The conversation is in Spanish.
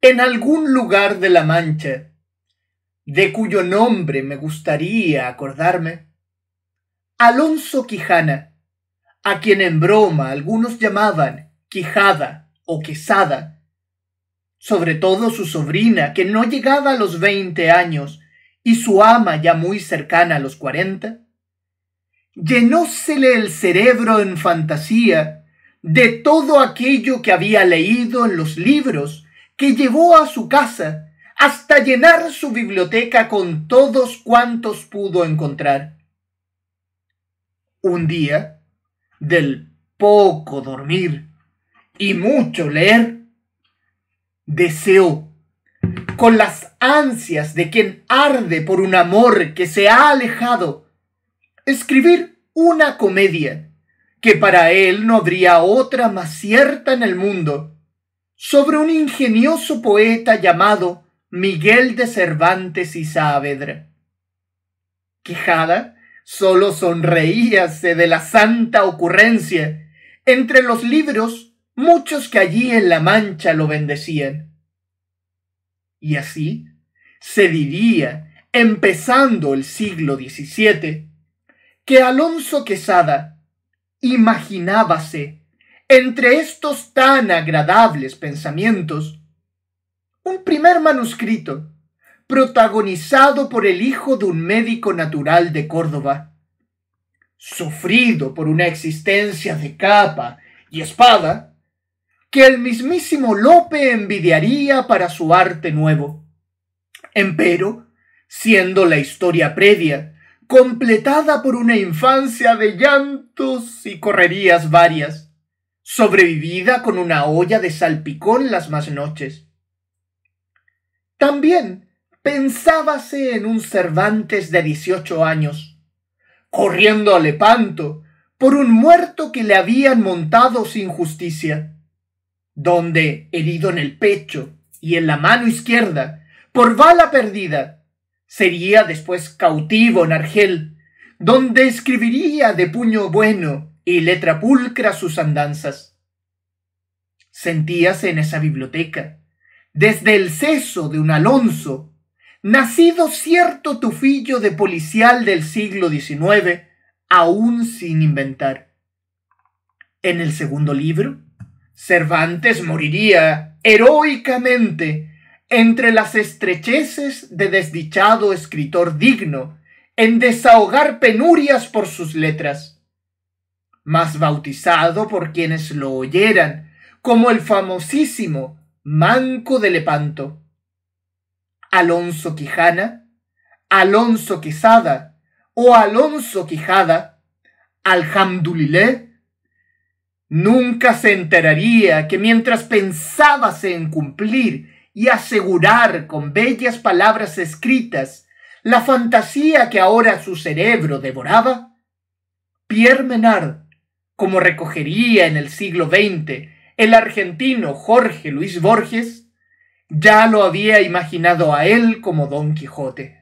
en algún lugar de la Mancha, de cuyo nombre me gustaría acordarme, Alonso Quijana, a quien en broma algunos llamaban Quijada o Quesada, sobre todo su sobrina, que no llegaba a los veinte años, y su ama ya muy cercana a los cuarenta, llenósele el cerebro en fantasía de todo aquello que había leído en los libros que llevó a su casa hasta llenar su biblioteca con todos cuantos pudo encontrar. Un día, del poco dormir y mucho leer, deseó, con las ansias de quien arde por un amor que se ha alejado, escribir una comedia que para él no habría otra más cierta en el mundo sobre un ingenioso poeta llamado Miguel de Cervantes y Saavedra. Quejada solo sonreíase de la santa ocurrencia entre los libros muchos que allí en La Mancha lo bendecían. Y así se diría, empezando el siglo XVII, que Alonso Quesada imaginábase entre estos tan agradables pensamientos, un primer manuscrito, protagonizado por el hijo de un médico natural de Córdoba, sufrido por una existencia de capa y espada, que el mismísimo Lope envidiaría para su arte nuevo. Empero, siendo la historia previa, completada por una infancia de llantos y correrías varias, sobrevivida con una olla de salpicón las más noches. También pensábase en un Cervantes de dieciocho años, corriendo a Lepanto por un muerto que le habían montado sin justicia, donde, herido en el pecho y en la mano izquierda, por bala perdida, sería después cautivo en Argel, donde escribiría de puño bueno y letra pulcra sus andanzas. Sentíase en esa biblioteca, desde el seso de un Alonso, nacido cierto tufillo de policial del siglo XIX, aún sin inventar. En el segundo libro, Cervantes moriría heroicamente entre las estrecheces de desdichado escritor digno en desahogar penurias por sus letras más bautizado por quienes lo oyeran, como el famosísimo Manco de Lepanto. Alonso Quijana, Alonso Quesada o Alonso Quijada, alhamdulilé, nunca se enteraría que mientras pensábase en cumplir y asegurar con bellas palabras escritas la fantasía que ahora su cerebro devoraba, Pierre Menard como recogería en el siglo XX el argentino Jorge Luis Borges, ya lo había imaginado a él como Don Quijote.